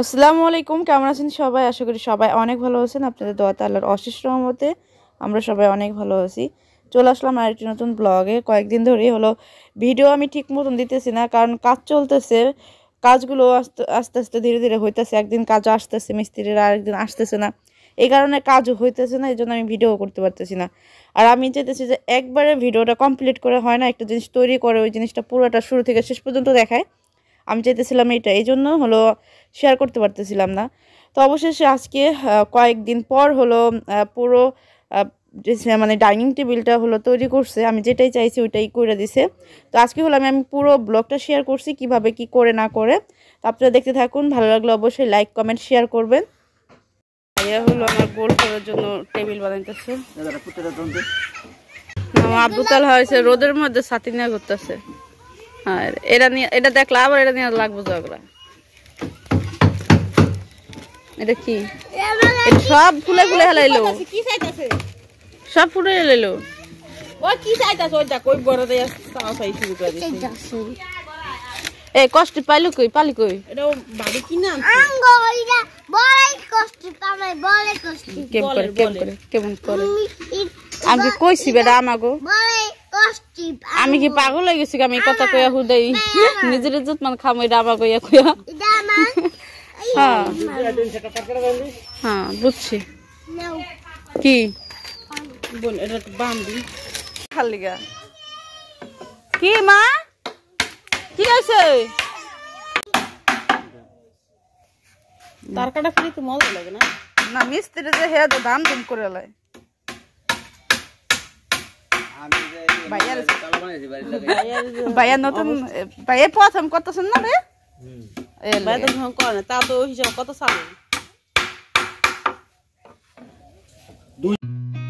আসসালামু আলাইকুম কেমন আছেন সবাই আশা করি সবাই অনেক ভালো আছেন আপনাদের দোয়া তাল্লার অশেষ রহমতে আমরা সবাই অনেক ভালো আছি চলে আসলাম আর একটি নতুন ব্লগে কয়েকদিন ধরেই হলো ভিডিও আমি ঠিক মতন দিতেছি না কারণ কাজ চলতেছে কাজগুলো আস্তে আস্তে আস্তে ধীরে ধীরে হইতেছে একদিন কাজ আসতেছে মিস্ত্রিরা আরেকদিন আসতেছে না এই কারণে কাজ হইতেছে না এই জন্য আমি ভিডিও করতে পারতেছি না আর আমি চাইতেছি যে একবারে ভিডিওটা কমপ্লিট করে হয় না একটা জিনিস তৈরি করে ওই জিনিসটা পুরোটা শুরু থেকে শেষ পর্যন্ত দেখায় আমি চাইতেছিলাম এটা এই জন্য হলো শেয়ার করতে পারতেছিলাম না তো অবশেষে আজকে কয়েকদিন পর হলো পুরো মানে ডাইনিং টেবিলটা হলো তৈরি করছে আমি যেটাই চাইছি ওইটাই করে দিছে তো আজকে হলো আমি আমি পুরো ব্লগটা শেয়ার করছি কিভাবে কি করে না করে তো আপনারা দেখতে থাকুন ভালো লাগলে অবশ্যই লাইক কমেন্ট শেয়ার করবেন হলো আমার গোল করার জন্য টেবিল বানাইতেছে আব্দুতাল হয়েছে রোদের মধ্যে সাতিনা করতেছে আর এটা নিয়ে এটা দেখলে আবার এটা নিয়ে লাগবো জগড়া এটা কি সব ফুলে ফুলে হেলাইলো সব ফুলে হেলাইলো এই কষ্ট পাইলো কই পালি কেমন করে আমি কইছি বেটা আমাগো আমি কি পাগল হয়ে গেছি আমি কথা কইয়া হুদাই নিজের ইজ্জত মান খামই ডাবা কইয়া কইয়া হ্যাঁ হ্যাঁ বুঝছি কি বোন এটা বান্ধি কি মা কি আছে তার কাটা ফ্রি তো মজা লাগে না না মিস্ত্রি যে হেয়া দাম দাম করে লাই Baiano, tu não. pô, tu não conta sendo nada? Baiano, tu não conta, tá doido, já não conta sabendo. Doido.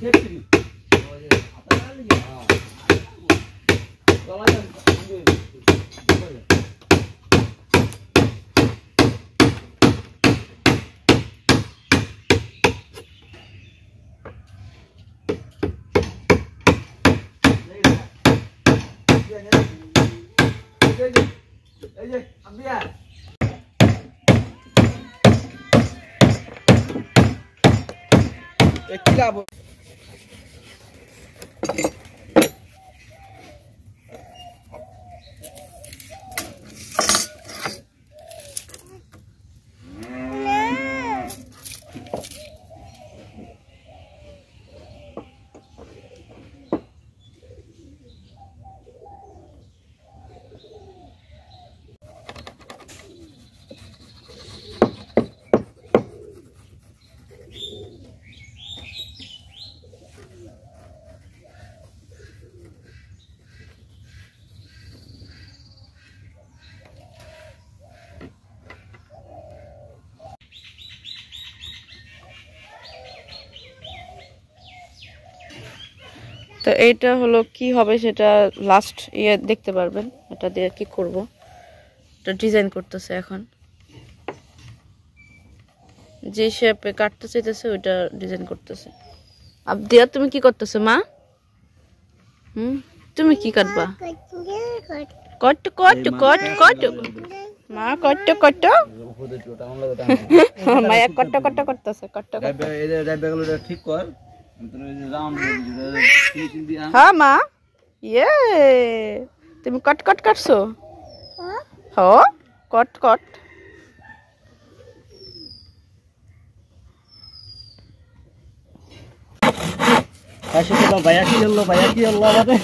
탭들이 তো এইটা হলো কি হবে সেটা লাস্ট ইয়ে দেখতে পারবেন এটা দিয়ে কি করব এটা ডিজাইন করতেছে এখন যে শেপে কাটতে চাইতেছে ওইটা ডিজাইন করতেছে আর আবদিয়া তুমি কি করতেছো মা হুম তুমি কি কাটবা কট কট কট কট মা কট কট মায়া কট কট করতেছে কট ঠিক কর হ্যাঁ মা ইয়ে তুমি কট কট কাটছো হ কট কট ভাইয়া কি হলো ভাইয়া কি হলো আমাদের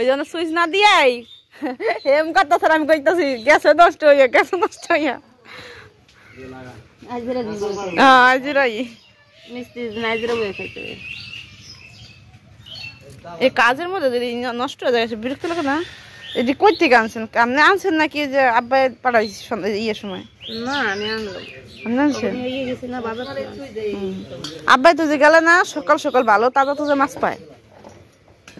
ওই জন্য সুইচ না দিয়াই এম কথা আমি কইতাছি গ্যাসে নষ্ট হইয়া গ্যাসে নষ্ট হইয়া হ্যাঁ, কাজের মধ্যে নষ্ট হয়ে যায় বিরক্ত লাগে না এটি কই থেকে আনছেন আপনি আনছেন নাকি যে আব্বাই পাঠাই ইয়ের সময় না আব্বাই তো যে গেলে না সকাল সকাল ভালো তাজা তাজা মাছ পায়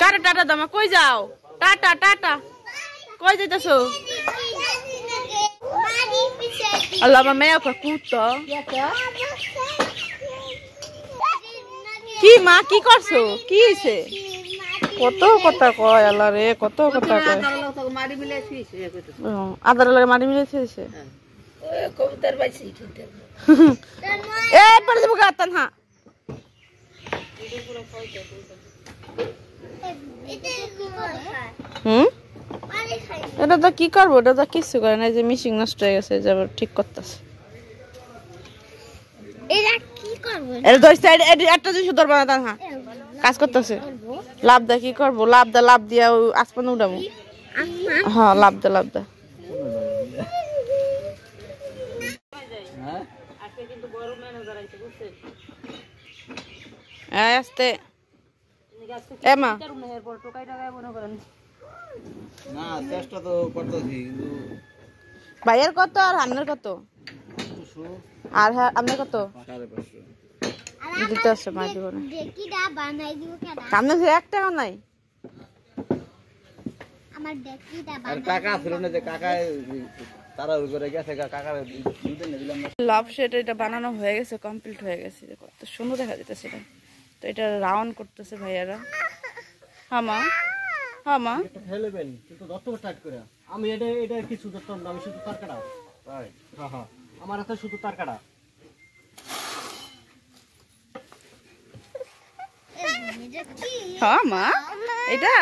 কারে টাটা দামা কই যাও টাটা টাটা কই যাইতেছ আল্লাহ মা মেয়া কা কুত কি মা কি করছো কি হইছে কত কথা কয় আল্লাহ রে কত কথা কয় আদার লাগে মারি মিলে মিলেছে কবুতর বাইছি এ পড়ে দেবো গাতান হ্যাঁ এটা তো কি করবো এটা তো কিছু করে না যে মিশিং নষ্ট হয়ে গেছে যে ঠিক করতেছে কাজ লাভ কি করবো লাভ লাভ দিয়া লাভ হ্যাঁ, লাভ হ্যাঁ? আস্তে ভাইয়ের কত আর আপনার কত আর আপনার কত দিতে আসছে মা দিব আপনার এক টাকা নাই লাভ সেটা এটা বানানো হয়ে গেছে কমপ্লিট হয়ে গেছে কত সুন্দর দেখা যেতেছে এটা তো এটা রাউন্ড করতেছে ভাইয়ারা হামা হ্যাঁ হামা হ্যাঁ খেলবেন কিন্তু দত্ত স্টার্ট করে আমি এটা এটা কিছু দত্ত না আমি শুধু তার কাটা হ্যাঁ হ্যাঁ আমার হাতে শুধু তার কাটা হ্যাঁ এটা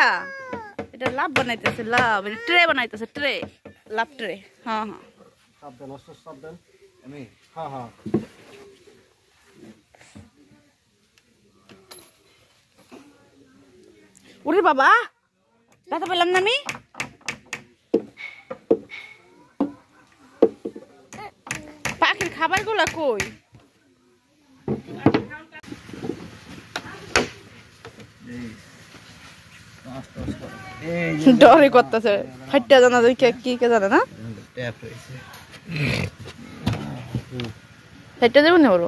এটা লাভ বানাইতেছে লাভ এটা ট্রে বানাইতেছে ট্রে লাভ ট্রে হ্যাঁ হ্যাঁ সাবধান অস্ত্র সাবধান আমি হ্যাঁ হ্যাঁ ওরে বাবা ব্যথা পেলাম না আমি পাখির খাবারগুলো কই ডরে করতেছে ফাইটটা জানা যায় কি কে জানে না ফাইটটা দেবো না ওরো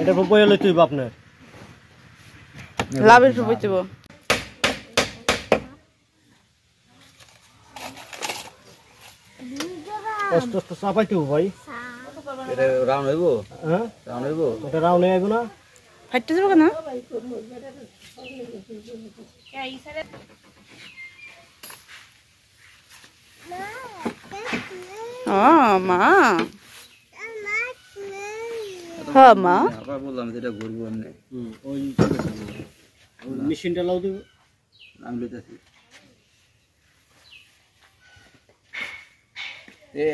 এটা বইয়া লইতে হইব আপনার লাভের বইতে কষ্ট কষ্ট চাপাইতে ভাই এটা রাউন্ড হইব হ্যাঁ রাউন্ড হইব এটা রাউন্ড হইব না ফাটতে যাবে না মা হ্যাঁ মা আবার বললাম যেটা ঘুরবো আমি ওই মেশিনটা লাউ দেবো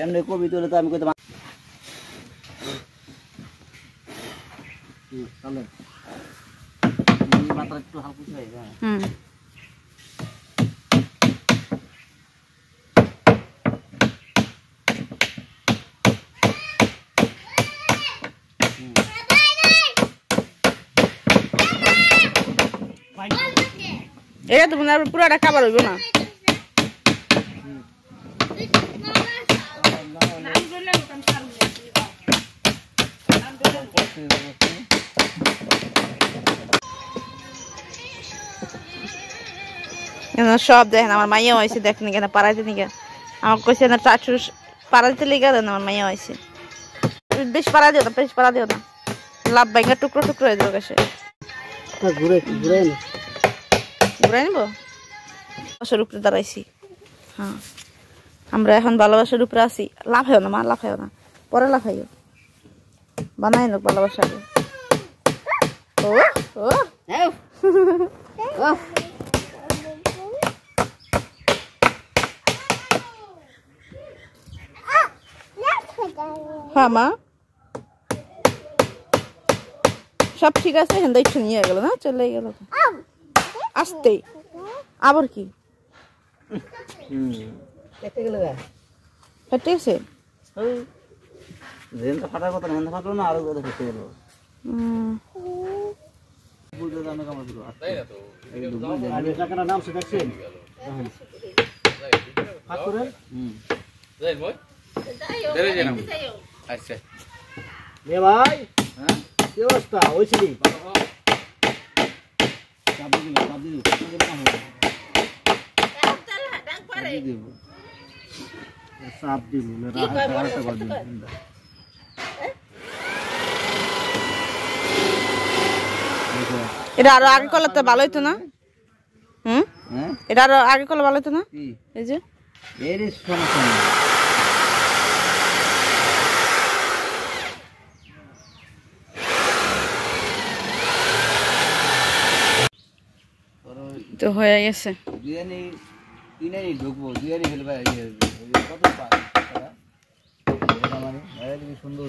এমনি কবি তুলে তো আমি কইতে তাহলে মাত্রা একটু হালকা হয়ে এটা তো পুরাটা খাবার হইব না সব দেখেন আমার মাইয়া হয়েছে দেখেন কেন পাড়াইতে নিকে আমার কইছে না চাচু পাড়াইতে লিখে দেন আমার মাইয়া হয়েছে বেশ পাড়া দিও না বেশ পাড়া দিও না লাভ ব্যাঙ্গা টুকরো টুকরো হয়ে যাবে কাছে ঘুরে ঘুরে ঘুরে নিবো বাসার উপরে দাঁড়াইছি হ্যাঁ আমরা এখন ভালোবাসার উপরে আছি লাফাইও না মা লাভ লাফাইও না পরে লাভ লাফাইও বানাই লোক ভালোবাসা ও ও হ্যাঁ সব ঠিক আছে হেন্দা ইচ্ছে নিয়ে গেল না চলে গেল আসতে আবার কি ফেটে গেছে হেন্দা ফাটার কথা হেন্দা ফাটলো না আরো কথা ফেটে গেল নাম সে দেখছেন ফাট করেন হুম আচ্ছা। হ্যাঁ? এটা আরো আগে করলে তো ভালো হইতো না হুম হ্যাঁ? এটা আরো আগে করলে ভালো হইতো না এই যে এর সমস্যা তো হয়ে গেছে বিরিয়ানি কিনে ঢুকবো বিরিয়ানি ফেলবে ইয়ে, ইয়ে, কত মানে, সুন্দর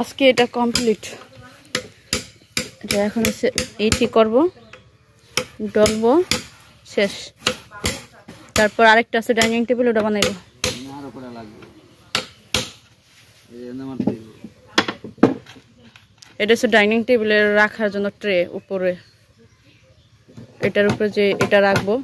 আজকে এটা কমপ্লিট এটা এখন হচ্ছে এইটি করবো ডলবো শেষ তারপর আরেকটা আছে ডাইনিং টেবিল ওটা বানাইব এটা হচ্ছে ডাইনিং টেবিলের রাখার জন্য ট্রে উপরে এটার উপরে যে এটা রাখবো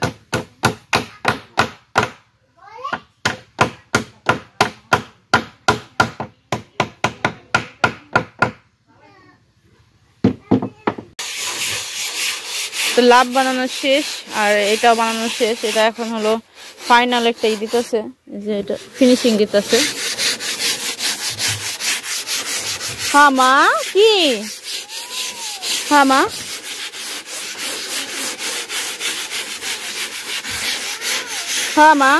তো লাভ বানানো শেষ আর এটাও বানানো শেষ এটা এখন হলো ফাইনাল একটা ইদিত আছে যে এটা ফিনিশিং দিতেছে হ্যাঁ মা কি হ্যাঁ মা হ্যাঁ মা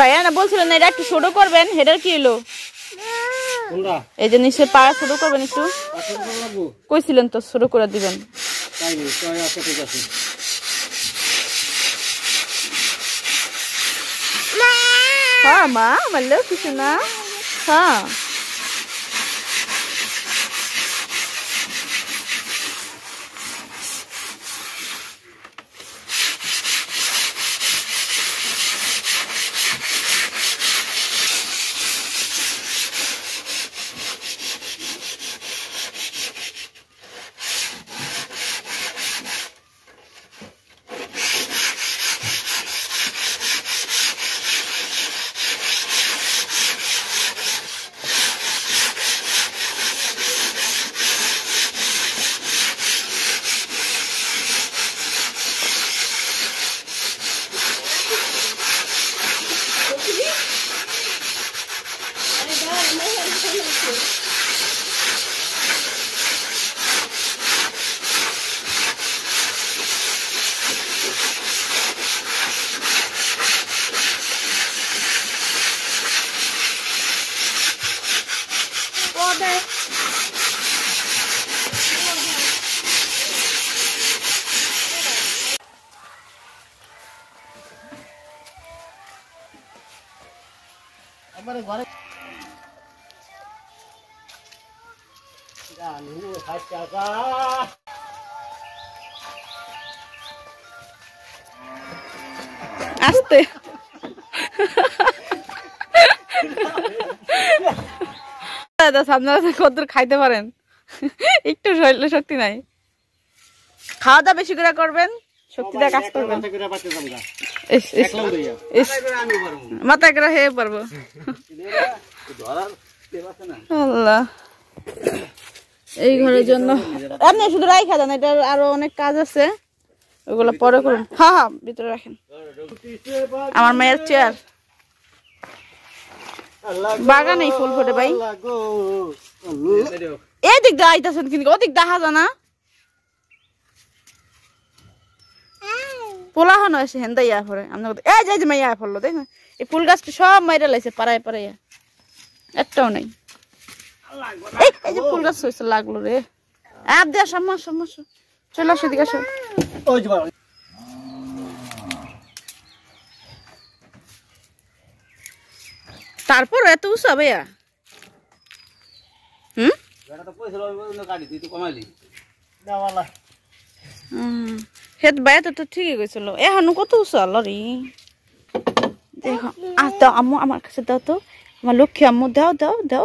ভাইয়া না বলছিল না এটা একটু ছোটো করবেন হেডার কি হলো এই যে নিচে পাড়া শুরু করবেন একটু কইছিলেন তো শুরু করে দিবেন আচ্ছা, হ্যাঁ মা আমার কিছু না হ্যাঁ পারে জানি ষাট টাকা আসতে আপনারা খাইতে পারেন একটু শরীরে শক্তি নাই খাওয়া দাওয়া বেশি করে করবেন শক্তি শক্তিটা কাজ করবেন মাথা করে হয়ে পারবো আল্লাহ এই ঘরের জন্য আপনি শুধু রাইখা দেন এটার আরো অনেক কাজ আছে ওগুলো পরে করুন হা হা ভিতরে রাখেন আমার মায়ের চেয়ার বাগানে ফুল ফোটে ভাই এদিক দিয়ে আইতাছেন কিন্তু ওদিক দেখা জানা পোলা হন এসে ইয়া ইয়া ফরে আমরা এই যে মাইয়া ফেললো দেখ এই ফুল গাছটা সব মাইরে লাইছে পাড়ায় পাড়ায় একটাও নেই এই যে ফুল গাছ হয়েছে লাগলো রে আর দেয়া সামনে সমস্যা চলো আসো আসো তারপর এত উঁচু ভাইয়া হুম হেত বাইতে তো ঠিকই গেছিল এখন কত উচা লরি দেখো আর দাও আম্মু আমার কাছে দাও তো আমার লক্ষ্মী আম্মু দাও দাও দাও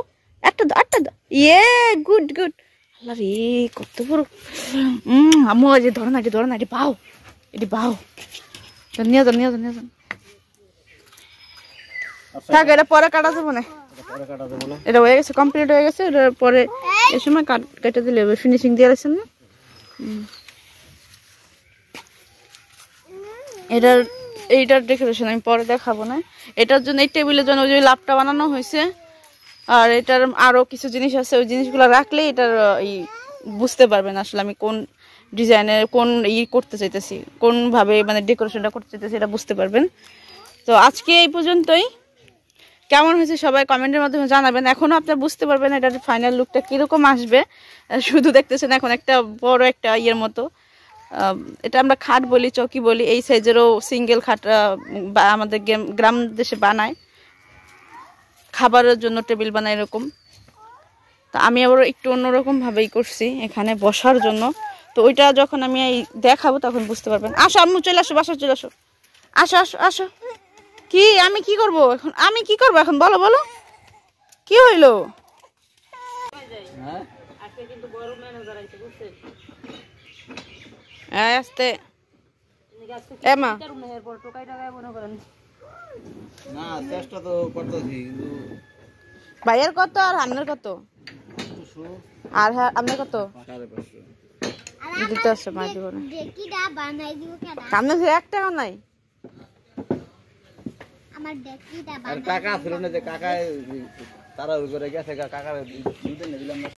একটা দাও একটা দাও ইয়ে গুড গুড আল্লাহরে কত বড় হুম আম্মু যে ধরো না এটি ধরো না এটি বাও এটি বাও নিয়ে যান নিয়ে যান আচ্ছা, থাক এটা পরে কাটা যাবো না এটা হয়ে গেছে কমপ্লিট হয়ে গেছে এটার পরে এ সময় কাট দিলে ফিনিশিং দিয়ে রাখছেন না হুম এটার এইটার ডেকোরেশন আমি পরে দেখাবো না এটার জন্য এই টেবিলের জন্য ওই যে লাভটা বানানো হয়েছে আর এটার আরও কিছু জিনিস আছে ওই জিনিসগুলো রাখলে এটার এই বুঝতে পারবেন আসলে আমি কোন ডিজাইনের কোন ই করতে চাইতেছি কোনভাবে মানে ডেকোরেশনটা করতে চাইতেছি এটা বুঝতে পারবেন তো আজকে এই পর্যন্তই কেমন হয়েছে সবাই কমেন্টের মাধ্যমে জানাবেন এখনও আপনার বুঝতে পারবেন এটার ফাইনাল লুকটা কীরকম আসবে শুধু দেখতেছেন এখন একটা বড় একটা ইয়ের মতো এটা আমরা খাট বলি চকি বলি এই সাইজেরও সিঙ্গেল খাট আমাদের গ্রাম দেশে বানায় খাবারের জন্য টেবিল বানায় এরকম তো আমি আবার একটু অন্যরকমভাবেই করছি এখানে বসার জন্য তো ওইটা যখন আমি এই দেখাবো তখন বুঝতে পারবেন আসো আম্মু চলে আসো বাসা চলে আসো আসো আসো আসো কি আমি কি করব এখন আমি কি করব এখন বলো বলো কি হইলো হ্যাঁ? আস্তে এমা ভাইয়ের কত আর আপনার কত আর আপনার কত দিতে আসছে সামনে এক টাকা নাই ছিল না যে কাকায় তারা করে গেছে কাকার দিলাম